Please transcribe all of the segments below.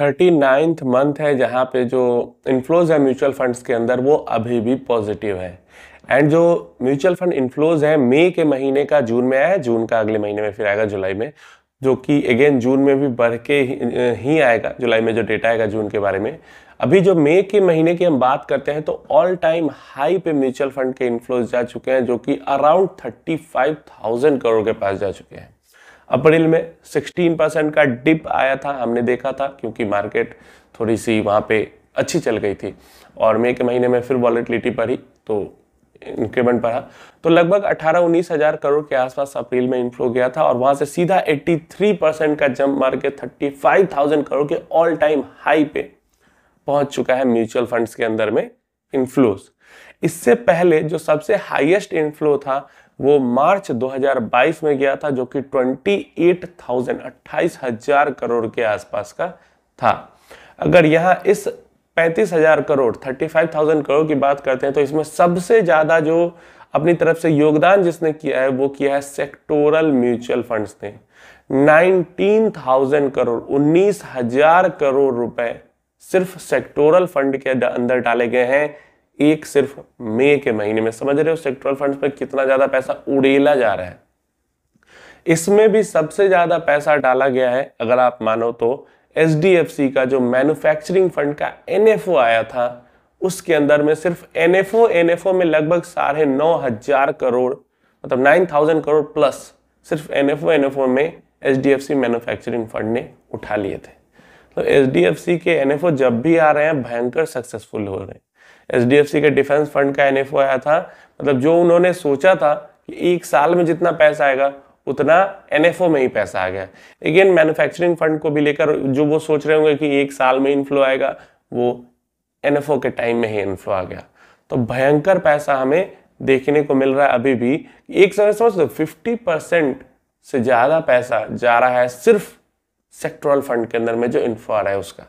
thirty ninth month है जहाँ पे जो इन्फ्लोज है म्यूचुअल फंड्स के अंदर वो अभी भी पॉजिटिव है एंड जो म्यूचुअल फंड इन्फ्लोज है मई के महीने का जून में आया जून का अगले महीने में फिर आएगा जुलाई में जो कि अगेन जून में भी बढ़ के ही आएगा जुलाई में जो डेटा आएगा जून के बारे में अभी जो मई के महीने की हम बात करते हैं तो ऑल टाइम हाई पे म्यूचुअल फंड के इन्फ्लोज जा चुके हैं जो कि around thirty five thousand crore के पास जा चुके हैं अप्रैल में 16 परसेंट का डिप आया था हमने देखा था क्योंकि मार्केट थोड़ी सी वहाँ पे अच्छी चल गई थी और मई के महीने में फिर वॉलेटिलिटी पड़ी तो इंक्रीमेंट पड़ा तो लगभग अठारह उन्नीस हज़ार करोड़ के आसपास अप्रैल में इन्फ्लो गया था और वहाँ से सीधा 83 परसेंट का जंप मार के थाउजेंड करोड़ के ऑल टाइम हाई पे पहुँच चुका है म्यूचुअल फंड्स के अंदर में इन्फ्लोज इससे पहले जो सबसे हाईएस्ट इन्फ्लो था वो मार्च 2022 में गया था जो कि 28,000 28,000 करोड़ के आसपास का था अगर यहाँ इस 35,000 करोड़ 35,000 करोड़ की बात करते हैं तो इसमें सबसे ज़्यादा जो अपनी तरफ से योगदान जिसने किया है वो किया है सेक्टोरल म्यूचुअल फंड्स ने 19,000 करोड़ उन्नीस करोड़ रुपए सिर्फ सेक्टोरल फंड के अंदर डाले गए हैं एक सिर्फ मई के महीने में समझ रहे हो सेक्टोरल फंड्स में कितना ज्यादा पैसा उड़ेला जा रहा है इसमें भी सबसे ज्यादा पैसा डाला गया है अगर आप मानो तो एच का जो मैन्युफैक्चरिंग फंड का एन आया था उसके अंदर में सिर्फ एन एफ में लगभग साढ़े नौ हजार करोड़ मतलब नाइन थाउजेंड करोड़ प्लस सिर्फ एन एफ में एच मैन्युफैक्चरिंग फंड ने उठा लिए थे तो एच के एन जब भी आ रहे हैं भयंकर सक्सेसफुल हो रहे हैं एच के डिफेंस फंड का एन आया था मतलब जो उन्होंने सोचा था कि एक साल में जितना पैसा आएगा उतना एन में ही पैसा आ गया अगेन मैन्युफैक्चरिंग फंड को भी लेकर जो वो सोच रहे होंगे कि एक साल में इनफ्लो आएगा वो एन के टाइम में ही इनफ्लो आ गया तो भयंकर पैसा हमें देखने को मिल रहा है अभी भी एक समय समझ दो फिफ्टी परसेंट से ज़्यादा पैसा जा रहा है सिर्फ सेक्टोरल फंड के अंदर में जो इन्फ्लो आ रहा है उसका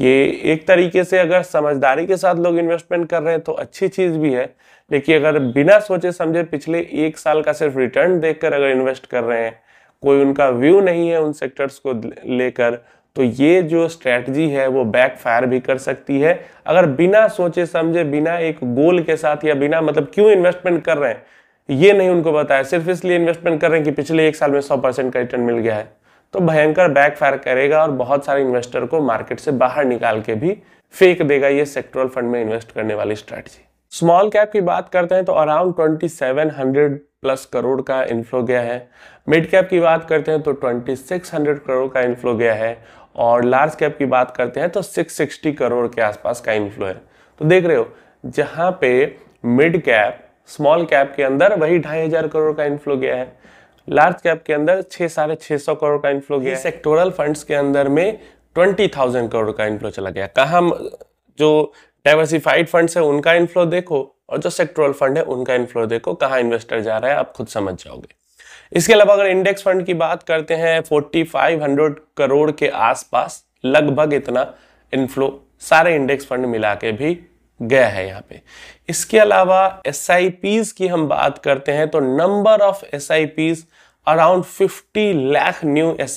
ये एक तरीके से अगर समझदारी के साथ लोग इन्वेस्टमेंट कर रहे हैं तो अच्छी चीज़ भी है लेकिन अगर बिना सोचे समझे पिछले एक साल का सिर्फ रिटर्न देखकर अगर इन्वेस्ट कर रहे हैं कोई उनका व्यू नहीं है उन सेक्टर्स को लेकर तो ये जो स्ट्रेटजी है वो बैक फायर भी कर सकती है अगर बिना सोचे समझे बिना एक गोल के साथ या बिना मतलब क्यों इन्वेस्टमेंट कर रहे हैं ये नहीं उनको बताया सिर्फ इसलिए इन्वेस्टमेंट कर रहे हैं कि पिछले एक साल में सौ परसेंट का रिटर्न मिल गया है तो भयंकर बैकफायर करेगा और बहुत सारे इन्वेस्टर को मार्केट से बाहर निकाल के भी फेंक देगा ये सेक्टोरल फंड में इन्वेस्ट करने वाली स्ट्रैटेजी स्मॉल कैप की बात करते हैं तो अराउंड हंड्रेड प्लस करोड़ का इन्फ्लो गया है मिड कैप की बात करते हैं तो 2600 करोड़ का इन्फ्लो गया है और लार्ज कैप की बात करते हैं तो 660 करोड़ के आसपास का इन्फ्लो है तो देख रहे हो जहां पे मिड कैप स्मॉल कैप के अंदर वही ढाई हज़ार करोड़ का इन्फ्लो गया है लार्ज कैप के अंदर छह साढ़े छह सौ करोड़ का इन्फ्लो गया सेक्टोरल फंड्स के अंदर में ट्वेंटी थाउजेंड करोड़ का इन्फ्लो चला गया कहा जो डाइवर्सिफाइड फंड्स है उनका इन्फ्लो देखो और जो सेक्टोरल फंड है उनका इन्फ्लो देखो कहाँ इन्वेस्टर जा रहा है आप खुद समझ जाओगे इसके अलावा अगर इंडेक्स फंड की बात करते हैं फोर्टी फाइव हंड्रेड करोड़ के आसपास लगभग इतना इन्फ्लो सारे इंडेक्स फंड मिला के भी गया है यहाँ पे इसके अलावा एस की हम बात करते हैं तो number of S around 50 lakh new S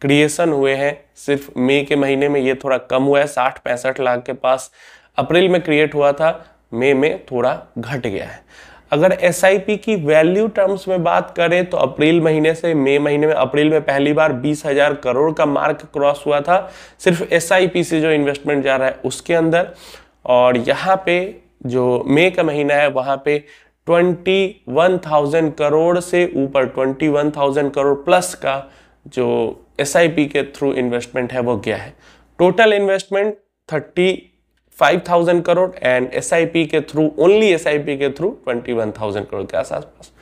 creation हुए हैं सिर्फ मई के महीने में ये थोड़ा कम हुआ है साठ पैंसठ लाख के पास अप्रैल में क्रिएट हुआ था मई में थोड़ा घट गया है अगर एस की वैल्यू टर्म्स में बात करें तो अप्रैल महीने से मई महीने में अप्रैल में पहली बार बीस हजार करोड़ का मार्क क्रॉस हुआ था सिर्फ एस से जो इन्वेस्टमेंट जा रहा है उसके अंदर और यहाँ पे जो मई का महीना है वहाँ पे 21,000 करोड़ से ऊपर 21,000 करोड़ प्लस का जो एस के थ्रू इन्वेस्टमेंट है वो गया है total investment 35,000 crore and S के थ्रू ओनली एस के थ्रू 21,000 करोड़ के आसपास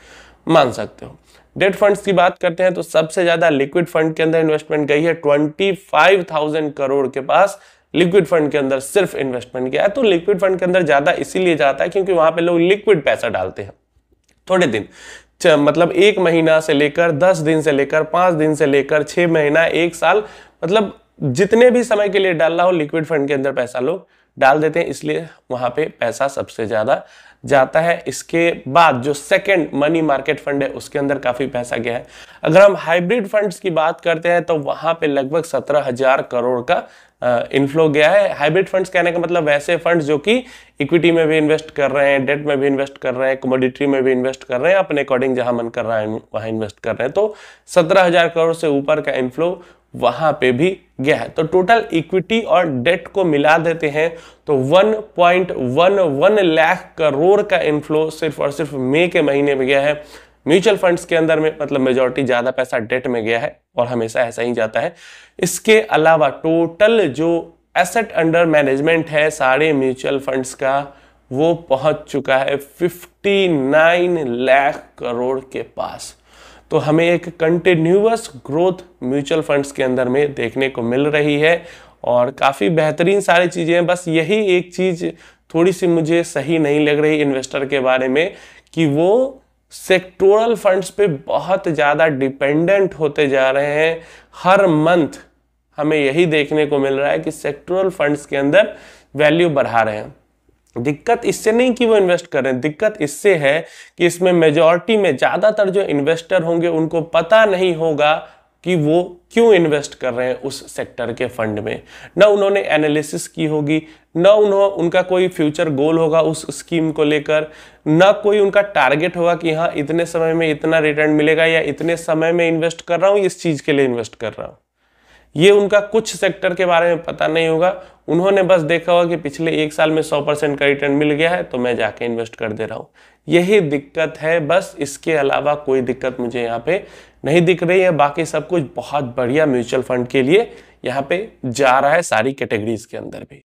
मान सकते हो डेट फंड्स की बात करते हैं तो सबसे ज्यादा लिक्विड फंड के अंदर इन्वेस्टमेंट गई है 25,000 करोड़ के पास लिक्विड फंड के अंदर सिर्फ इन्वेस्टमेंट किया है तो लिक्विड फंड के अंदर ज्यादा इसीलिए जाता है क्योंकि वहां पे लोग लिक्विड पैसा डालते हैं थोड़े दिन मतलब एक महीना से लेकर दस दिन से लेकर पांच दिन से लेकर छह महीना एक साल मतलब जितने भी समय के लिए डालना हो लिक्विड फंड के अंदर पैसा लोग डाल देते हैं इसलिए वहां पे पैसा सबसे ज्यादा जाता है इसके बाद जो सेकंड मनी मार्केट फंड है उसके अंदर काफी पैसा गया है अगर हम हाइब्रिड फंड्स की बात करते हैं तो वहां पे लगभग सत्रह हजार करोड़ का इनफ्लो गया है हाइब्रिड फंड्स कहने का मतलब वैसे फंड्स जो कि इक्विटी में भी इन्वेस्ट कर रहे हैं डेट में भी इन्वेस्ट कर रहे हैं कमोडिटी में भी इन्वेस्ट कर रहे हैं अपने अकॉर्डिंग जहां मन कर रहा है वहां इन्वेस्ट कर रहे हैं तो सत्रह हजार करोड़ से ऊपर का इन्फ्लो वहां पे भी गया है तो टोटल इक्विटी और डेट को मिला देते हैं तो 1.11 लाख करोड़ का इनफ्लो सिर्फ और सिर्फ मई के महीने में गया है म्यूचुअल फंड्स के अंदर में मतलब मेजोरिटी ज्यादा पैसा डेट में गया है और हमेशा ऐसा ही जाता है इसके अलावा टोटल जो एसेट अंडर मैनेजमेंट है सारे म्यूचुअल फंड्स का वो पहुंच चुका है 59 लाख करोड़ के पास तो हमें एक कंटिन्यूस ग्रोथ म्यूचुअल फंड्स के अंदर में देखने को मिल रही है और काफ़ी बेहतरीन सारी चीज़ें हैं बस यही एक चीज़ थोड़ी सी मुझे सही नहीं लग रही इन्वेस्टर के बारे में कि वो सेक्टोरल फंड्स पे बहुत ज़्यादा डिपेंडेंट होते जा रहे हैं हर मंथ हमें यही देखने को मिल रहा है कि सेक्टोरल फंड्स के अंदर वैल्यू बढ़ा रहे हैं दिक्कत इससे नहीं कि वो इन्वेस्ट कर रहे हैं दिक्कत इससे है कि इसमें मेजॉरिटी में ज़्यादातर जो इन्वेस्टर होंगे उनको पता नहीं होगा कि वो क्यों इन्वेस्ट कर रहे हैं उस सेक्टर के फंड में ना उन्होंने एनालिसिस की होगी ना उन्हों उनका कोई फ्यूचर गोल होगा उस स्कीम को लेकर ना कोई उनका टारगेट होगा कि हाँ इतने समय में इतना रिटर्न मिलेगा या इतने समय में इन्वेस्ट कर रहा हूँ इस चीज़ के लिए इन्वेस्ट कर रहा हूँ ये उनका कुछ सेक्टर के बारे में पता नहीं होगा उन्होंने बस देखा होगा कि पिछले एक साल में सौ परसेंट का रिटर्न मिल गया है तो मैं जाके इन्वेस्ट कर दे रहा हूँ यही दिक्कत है बस इसके अलावा कोई दिक्कत मुझे यहाँ पे नहीं दिख रही है बाकी सब कुछ बहुत बढ़िया म्यूचुअल फंड के लिए यहाँ पे जा रहा है सारी कैटेगरीज के अंदर भी